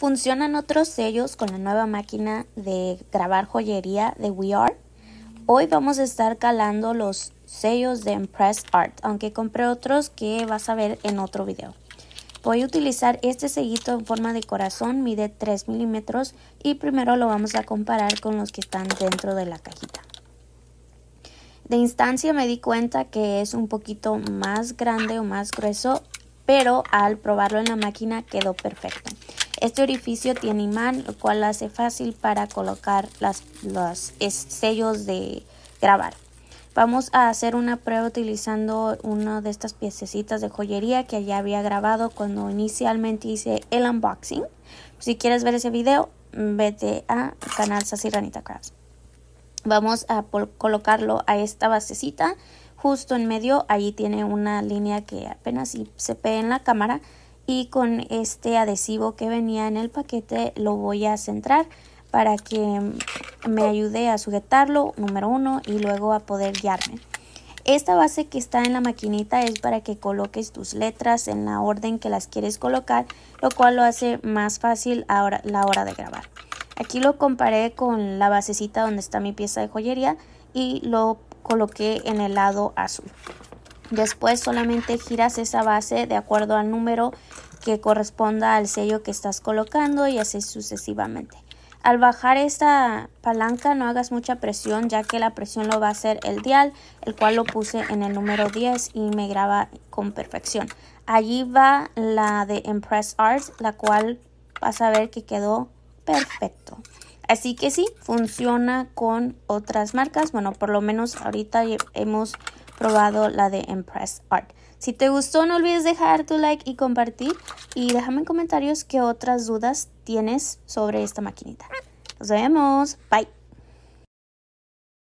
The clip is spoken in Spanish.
Funcionan otros sellos con la nueva máquina de grabar joyería de We Are. Hoy vamos a estar calando los sellos de Impress Art, aunque compré otros que vas a ver en otro video. Voy a utilizar este sellito en forma de corazón, mide 3 milímetros y primero lo vamos a comparar con los que están dentro de la cajita. De instancia me di cuenta que es un poquito más grande o más grueso, pero al probarlo en la máquina quedó perfecto. Este orificio tiene imán, lo cual hace fácil para colocar los sellos de grabar. Vamos a hacer una prueba utilizando una de estas piececitas de joyería que ya había grabado cuando inicialmente hice el unboxing. Si quieres ver ese video, vete a canal Sassy Ranita Crafts. Vamos a colocarlo a esta basecita justo en medio. Ahí tiene una línea que apenas si se ve en la cámara y con este adhesivo que venía en el paquete lo voy a centrar para que me ayude a sujetarlo, número uno, y luego a poder guiarme. Esta base que está en la maquinita es para que coloques tus letras en la orden que las quieres colocar, lo cual lo hace más fácil ahora la hora de grabar. Aquí lo comparé con la basecita donde está mi pieza de joyería y lo coloqué en el lado azul. Después solamente giras esa base de acuerdo al número que corresponda al sello que estás colocando y así sucesivamente. Al bajar esta palanca no hagas mucha presión ya que la presión lo va a hacer el dial, el cual lo puse en el número 10 y me graba con perfección. Allí va la de Impress Arts, la cual vas a ver que quedó perfecto. Así que sí, funciona con otras marcas. Bueno, por lo menos ahorita hemos probado la de Impress Art. Si te gustó, no olvides dejar tu like y compartir. Y déjame en comentarios qué otras dudas tienes sobre esta maquinita. Nos vemos. Bye.